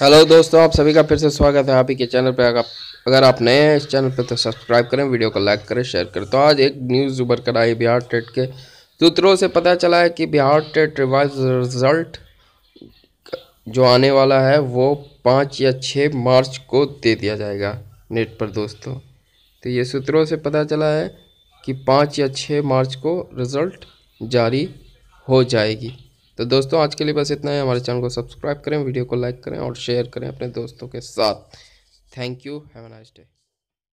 hello दोस्तों आप सभी का फिर से स्वागत है आप ही के चैनल पर अगर आप नए हैं इस चैनल पर तो सब्सक्राइब करें वीडियो को लाइक करें शेयर करें तो आज एक न्यूज़ उभर कर आई बिहार टेट के सूत्रों से पता चला है कि बिहार टेट रिवाइज रिजल्ट जो आने वाला है वो पाँच या छः मार्च को दे दिया जाएगा नेट पर दोस्तों तो ये सूत्रों से पता चला है कि पाँच या छः मार्च को रिज़ल्ट जारी हो जाएगी तो दोस्तों आज के लिए बस इतना ही हमारे चैनल को सब्सक्राइब करें वीडियो को लाइक करें और शेयर करें अपने दोस्तों के साथ thank you have a nice day